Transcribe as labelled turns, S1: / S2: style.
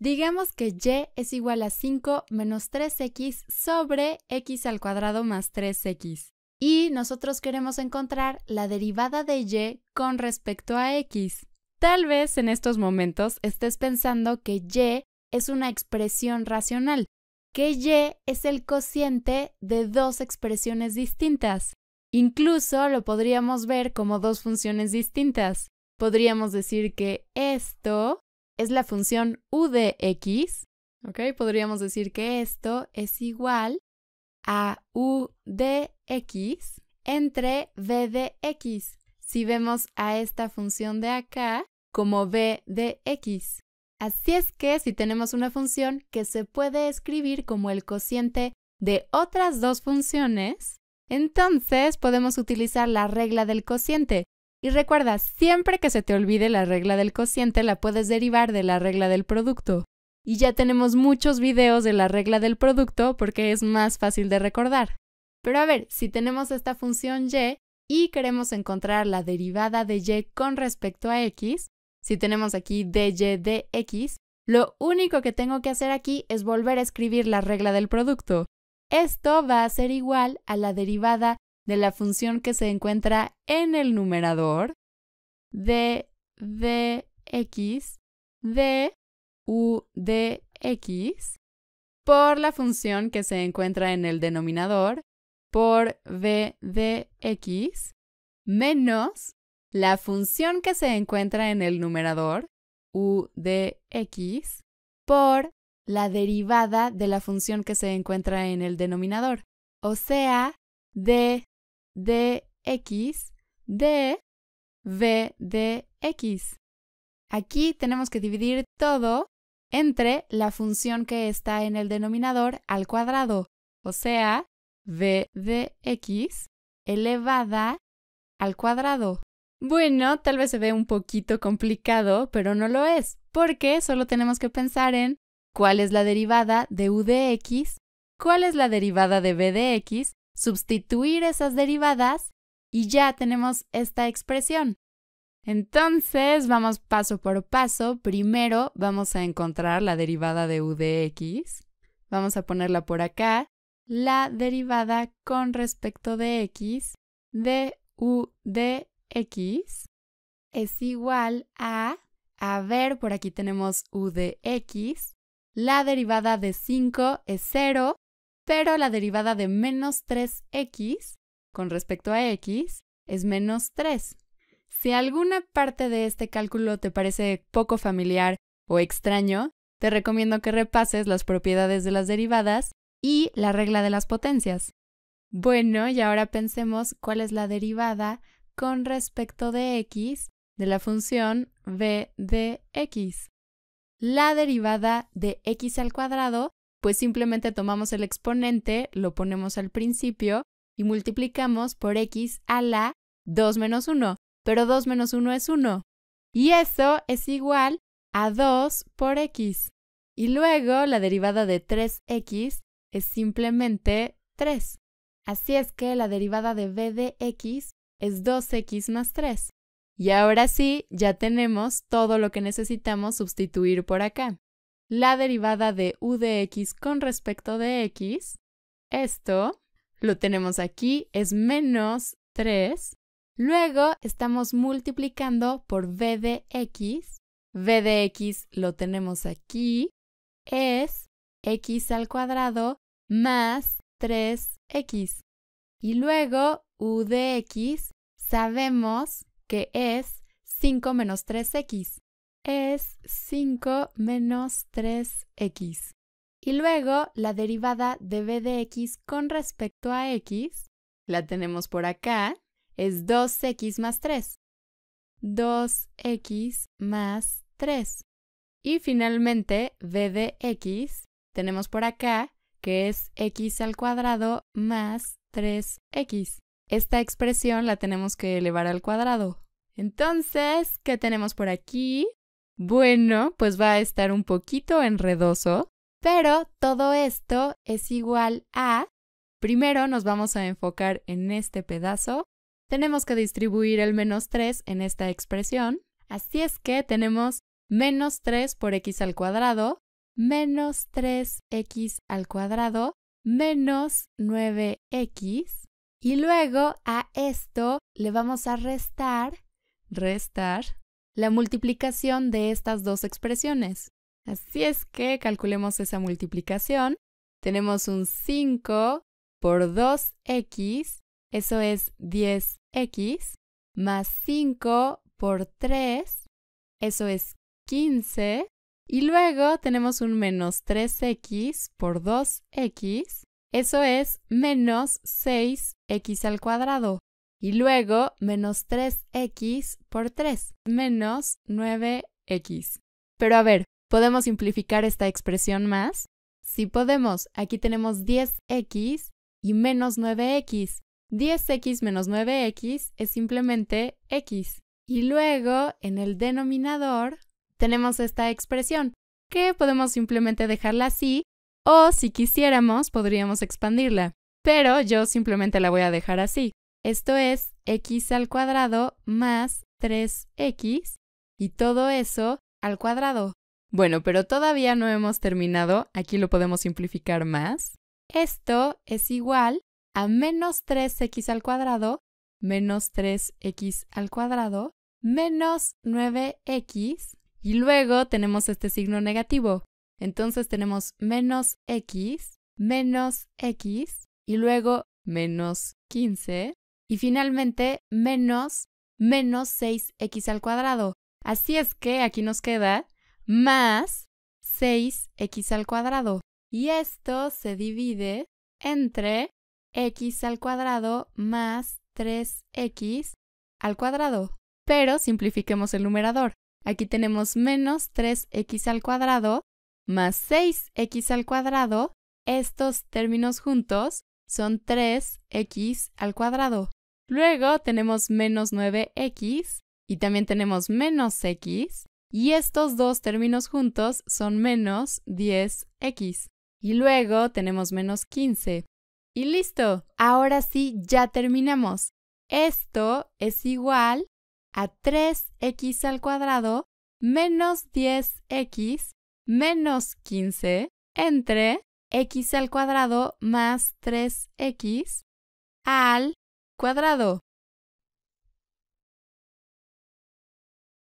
S1: Digamos que y es igual a 5 menos 3x sobre x al cuadrado más 3x. Y nosotros queremos encontrar la derivada de y con respecto a x. Tal vez en estos momentos estés pensando que y es una expresión racional, que y es el cociente de dos expresiones distintas. Incluso lo podríamos ver como dos funciones distintas. Podríamos decir que esto es la función u de x, ¿ok? Podríamos decir que esto es igual a u de x entre v de x. Si vemos a esta función de acá como v de x. Así es que si tenemos una función que se puede escribir como el cociente de otras dos funciones, entonces podemos utilizar la regla del cociente, y recuerda, siempre que se te olvide la regla del cociente, la puedes derivar de la regla del producto. Y ya tenemos muchos videos de la regla del producto porque es más fácil de recordar. Pero a ver, si tenemos esta función y y queremos encontrar la derivada de y con respecto a x, si tenemos aquí dy x, lo único que tengo que hacer aquí es volver a escribir la regla del producto. Esto va a ser igual a la derivada de la función que se encuentra en el numerador de x de u de x por la función que se encuentra en el denominador por v de x menos la función que se encuentra en el numerador u de x por la derivada de la función que se encuentra en el denominador, o sea, d de x de v de x. Aquí tenemos que dividir todo entre la función que está en el denominador al cuadrado, o sea, v de x elevada al cuadrado. Bueno, tal vez se ve un poquito complicado, pero no lo es, porque solo tenemos que pensar en cuál es la derivada de u de x, cuál es la derivada de v de x sustituir esas derivadas y ya tenemos esta expresión. Entonces, vamos paso por paso. Primero vamos a encontrar la derivada de u de x. Vamos a ponerla por acá. La derivada con respecto de x de u de x es igual a, a ver, por aquí tenemos u de x. La derivada de 5 es 0 pero la derivada de menos 3x con respecto a x es menos 3. Si alguna parte de este cálculo te parece poco familiar o extraño, te recomiendo que repases las propiedades de las derivadas y la regla de las potencias. Bueno, y ahora pensemos cuál es la derivada con respecto de x de la función b de x. La derivada de x al cuadrado pues simplemente tomamos el exponente, lo ponemos al principio y multiplicamos por x a la 2 menos 1, pero 2 menos 1 es 1. Y eso es igual a 2 por x. Y luego la derivada de 3x es simplemente 3. Así es que la derivada de b de x es 2x más 3. Y ahora sí, ya tenemos todo lo que necesitamos sustituir por acá la derivada de u de x con respecto de x. Esto lo tenemos aquí, es menos 3. Luego estamos multiplicando por v de x. v de x lo tenemos aquí, es x al cuadrado más 3x. Y luego u de x sabemos que es 5 menos 3x es 5 menos 3x. Y luego la derivada de b de x con respecto a x, la tenemos por acá, es 2x más 3. 2x más 3. Y finalmente b de x tenemos por acá que es x al cuadrado más 3x. Esta expresión la tenemos que elevar al cuadrado. Entonces, ¿qué tenemos por aquí? Bueno, pues va a estar un poquito enredoso, pero todo esto es igual a... Primero nos vamos a enfocar en este pedazo. Tenemos que distribuir el menos 3 en esta expresión. Así es que tenemos menos 3 por x al cuadrado, menos 3x al cuadrado, menos 9x. Y luego a esto le vamos a restar, restar la multiplicación de estas dos expresiones. Así es que calculemos esa multiplicación. Tenemos un 5 por 2x, eso es 10x, más 5 por 3, eso es 15, y luego tenemos un menos 3x por 2x, eso es menos 6x al cuadrado. Y luego menos 3x por 3, menos 9x. Pero a ver, ¿podemos simplificar esta expresión más? Sí podemos, aquí tenemos 10x y menos 9x. 10x menos 9x es simplemente x. Y luego, en el denominador, tenemos esta expresión, que podemos simplemente dejarla así, o si quisiéramos, podríamos expandirla. Pero yo simplemente la voy a dejar así. Esto es x al cuadrado más 3x y todo eso al cuadrado. Bueno, pero todavía no hemos terminado, aquí lo podemos simplificar más. Esto es igual a menos 3x al cuadrado menos 3x al cuadrado menos 9x y luego tenemos este signo negativo. Entonces tenemos menos x, menos x y luego menos 15 y finalmente, menos menos 6x al cuadrado. Así es que aquí nos queda más 6x al cuadrado. Y esto se divide entre x al cuadrado más 3x al cuadrado. Pero simplifiquemos el numerador. Aquí tenemos menos 3x al cuadrado más 6x al cuadrado. Estos términos juntos son 3x al cuadrado. Luego tenemos menos 9x y también tenemos menos x. Y estos dos términos juntos son menos 10x. Y luego tenemos menos 15. Y listo. Ahora sí, ya terminamos. Esto es igual a 3x al cuadrado menos 10x menos 15 entre x al cuadrado más 3x al cuadrado.